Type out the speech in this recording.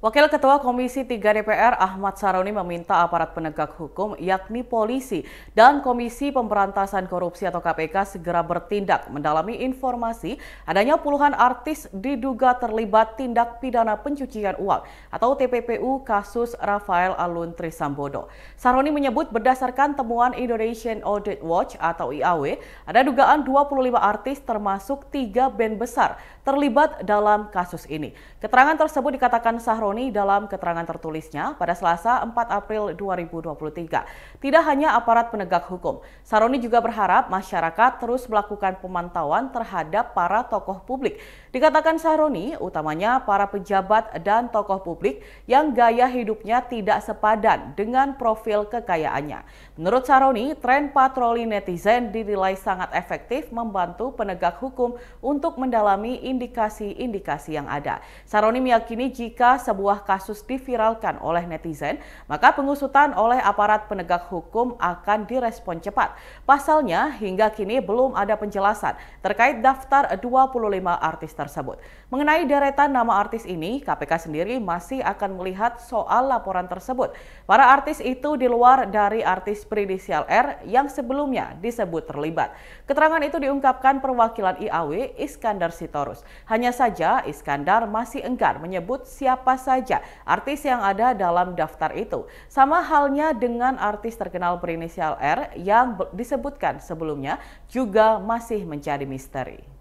Wakil Ketua Komisi 3 DPR Ahmad Saroni meminta aparat penegak hukum yakni polisi dan Komisi Pemberantasan Korupsi atau KPK segera bertindak mendalami informasi adanya puluhan artis diduga terlibat tindak pidana pencucian uang atau TPPU kasus Rafael Alun Trisambodo. Saroni menyebut berdasarkan temuan Indonesian Audit Watch atau IAW ada dugaan 25 artis termasuk tiga band besar terlibat dalam kasus ini. Keterangan tersebut dikatakan Saroni Roni dalam keterangan tertulisnya pada Selasa 4 April 2023. Tidak hanya aparat penegak hukum, Saroni juga berharap masyarakat terus melakukan pemantauan terhadap para tokoh publik. Dikatakan Saroni, utamanya para pejabat dan tokoh publik yang gaya hidupnya tidak sepadan dengan profil kekayaannya. Menurut Saroni, tren patroli netizen dinilai sangat efektif membantu penegak hukum untuk mendalami indikasi-indikasi yang ada. Saroni meyakini jika sebuah sebuah kasus diviralkan oleh netizen, maka pengusutan oleh aparat penegak hukum akan direspon cepat. Pasalnya, hingga kini belum ada penjelasan terkait daftar 25 artis tersebut. Mengenai deretan nama artis ini, KPK sendiri masih akan melihat soal laporan tersebut. Para artis itu di luar dari artis berinisial R yang sebelumnya disebut terlibat. Keterangan itu diungkapkan perwakilan IAW Iskandar Sitorus. Hanya saja Iskandar masih enggan menyebut siapa saja saja artis yang ada dalam daftar itu. Sama halnya dengan artis terkenal berinisial R yang disebutkan sebelumnya juga masih menjadi misteri.